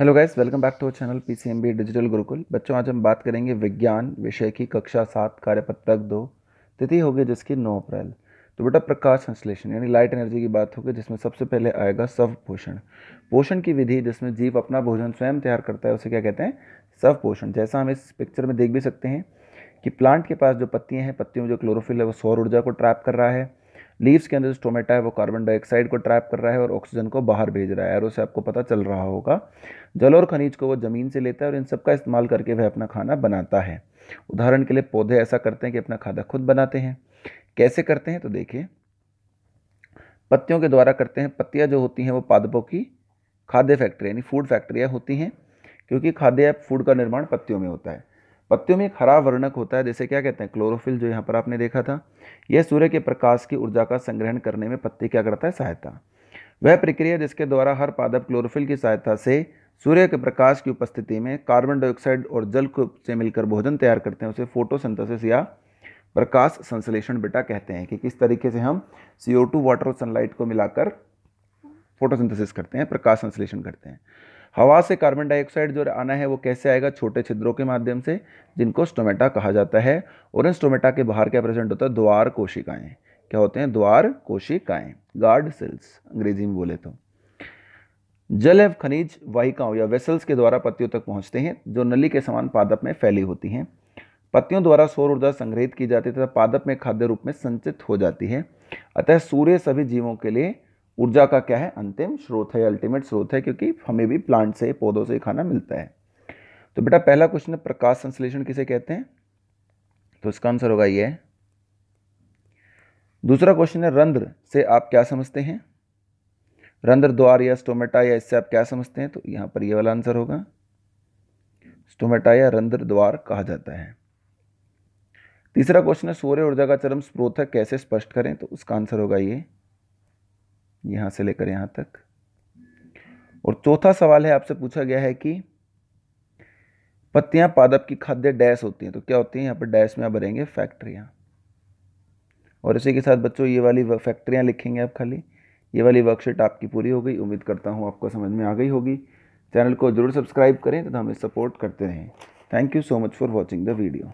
hello guys welcome back to our channel PCMB digital Gurukul बच्चों आज हम बात करेंगे विज्ञान विषय की कक्षा सात कार्यपत्रक दो तिथि होगी जिसकी नौ अप्रैल तो बेटा प्रकाश संश्लेषण यानी लाइट एनर्जी की बात होगी जिसमें सबसे पहले आएगा सव पोषण पोषण की विधि जिसमें जीव अपना भोजन स्वयं तैयार करता है उसे क्या कहते हैं सव पोषण जैसा हम इस पिक्चर में देख भी सकते हैं कि प्लांट के पास जो पत्तियाँ हैं पत्तियों में जो क्लोरोफिल है वो सौर ऊर्जा को ट्रैप कर रहा है लीव्स के अंदर जो स्टोमेटा है वो कार्बन डाइऑक्साइड को ट्रैप कर रहा है और ऑक्सीजन को बाहर भेज रहा है एरो से आपको पता चल रहा होगा जल और खनिज को वो ज़मीन से लेता है और इन सब का इस्तेमाल करके वह अपना खाना बनाता है उदाहरण के लिए पौधे ऐसा करते हैं कि अपना खाना खुद बनाते हैं कैसे करते हैं तो देखिए पत्तियों के द्वारा करते हैं पत्तियाँ जो होती हैं वो पादपों की खाद्य फैक्ट्री यानी फूड फैक्ट्रियाँ होती हैं क्योंकि खाद्य फूड का निर्माण पत्तियों में होता है पत्तियों में एक हरा वर्णक होता है जैसे क्या कहते हैं क्लोरोफिल जो यहाँ पर आपने देखा था यह सूर्य के प्रकाश की ऊर्जा का संग्रहण करने में पत्ती क्या करता है सहायता वह प्रक्रिया जिसके द्वारा हर पादप क्लोरोफिल की सहायता से सूर्य के प्रकाश की उपस्थिति में कार्बन डाइऑक्साइड और जल को से मिलकर भोजन तैयार करते हैं उसे फोटोसिंथेसिस या प्रकाश संश्लेषण बेटा कहते हैं कि किस तरीके से हम सी वाटर और सनलाइट को मिलाकर फोटोसिंथेसिस करते हैं प्रकाश संश्लेषण करते हैं हवा से कार्बन डाइऑक्साइड जो आना है वो कैसे आएगा छोटे छिद्रों के माध्यम से जिनको स्टोमेटा कहा जाता है और इन स्टोमेटा के बाहर क्या प्रेजेंट होता है द्वार कोशिकाएँ क्या होते हैं द्वार कोशिकाएँ गार्ड सेल्स अंग्रेजी में बोले तो जल एवं खनिज वाहिकाओं या वेसल्स के द्वारा पत्तियों तक पहुँचते हैं जो नली के समान पादप में फैली होती हैं पत्तियों द्वारा सौर ऊर्जा संग्रहित की जाती है तथा पादप में खाद्य रूप में संचित हो जाती है अतः सूर्य सभी जीवों के लिए ऊर्जा का क्या है अंतिम स्रोत है अल्टीमेट स्रोत है क्योंकि हमें भी प्लांट से पौधों से खाना मिलता है तो बेटा पहला क्वेश्चन है प्रकाश संश्लेषण किसे कहते हैं तो इसका आंसर होगा ये दूसरा क्वेश्चन है रंध्र से आप क्या समझते हैं रंध्र द्वार या स्टोमेटा या इससे आप क्या समझते हैं तो यहां पर ये वाला आंसर होगा स्टोमेटा या रंध्र द्वार कहा जाता है तीसरा क्वेश्चन है सूर्य ऊर्जा का चरम स्रोत है कैसे स्पष्ट करें तो उसका आंसर होगा ये यहाँ से लेकर यहाँ तक और चौथा सवाल है आपसे पूछा गया है कि पत्तियां पादप की खाद्य डैश होती हैं तो क्या होती हैं यहाँ पर डैश में आप भरेंगे फैक्ट्रियाँ और इसी के साथ बच्चों ये वाली फैक्ट्रियाँ लिखेंगे आप खाली ये वाली वर्कशीट आपकी पूरी हो गई उम्मीद करता हूँ आपको समझ में आ गई होगी चैनल को जरूर सब्सक्राइब करें तथा तो हमें सपोर्ट करते रहें thank you so much for watching the video